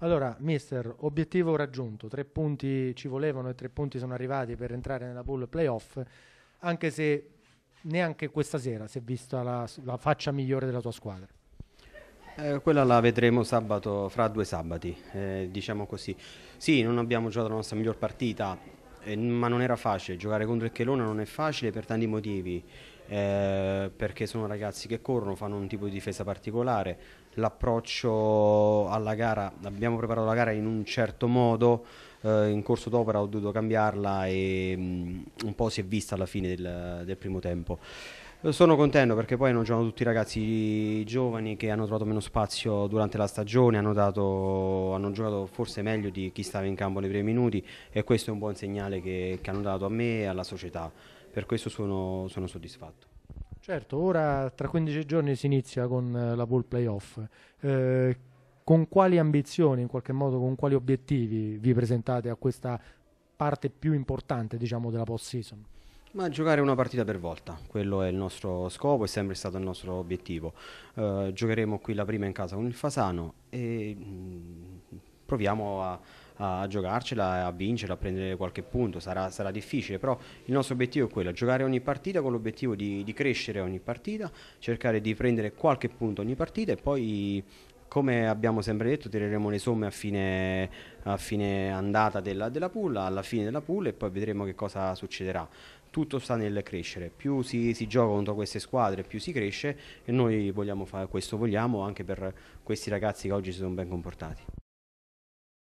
Allora, mister, obiettivo raggiunto, tre punti ci volevano e tre punti sono arrivati per entrare nella pool playoff, anche se neanche questa sera si è vista la, la faccia migliore della tua squadra. Eh, quella la vedremo sabato, fra due sabati, eh, diciamo così. Sì, non abbiamo giocato la nostra miglior partita, eh, ma non era facile, giocare contro il Chelona non è facile per tanti motivi, eh, perché sono ragazzi che corrono, fanno un tipo di difesa particolare, l'approccio alla gara, abbiamo preparato la gara in un certo modo, eh, in corso d'opera ho dovuto cambiarla e, mm, un po' si è vista alla fine del, del primo tempo. Eh, sono contento perché poi hanno giocato tutti i ragazzi giovani che hanno trovato meno spazio durante la stagione, hanno, dato, hanno, giocato forse meglio di chi stava in campo nei primi minuti e questo è un buon segnale che, che hanno dato a me e alla società. Per questo sono, sono soddisfatto. Certo, ora tra 15 giorni si inizia con eh, la pool Playoff. Eh, con quali ambizioni, in qualche modo, con quali obiettivi vi presentate a questa parte più importante diciamo, della post season? Ma giocare una partita per volta, quello è il nostro scopo, è sempre stato il nostro obiettivo. Uh, giocheremo qui la prima in casa con il Fasano e mm, proviamo a, a giocarcela, a vincere, a prendere qualche punto, sarà, sarà, difficile, però il nostro obiettivo è quello, giocare ogni partita con l'obiettivo di, di, crescere ogni partita, cercare di prendere qualche punto ogni partita e poi come abbiamo sempre detto, tireremo le somme a fine, a fine andata della, della pool, alla fine della pool e poi vedremo che cosa succederà tutto sta nel crescere, più si, si, gioca contro queste squadre, più si cresce e noi vogliamo fare questo, vogliamo anche per questi ragazzi che oggi si sono ben comportati.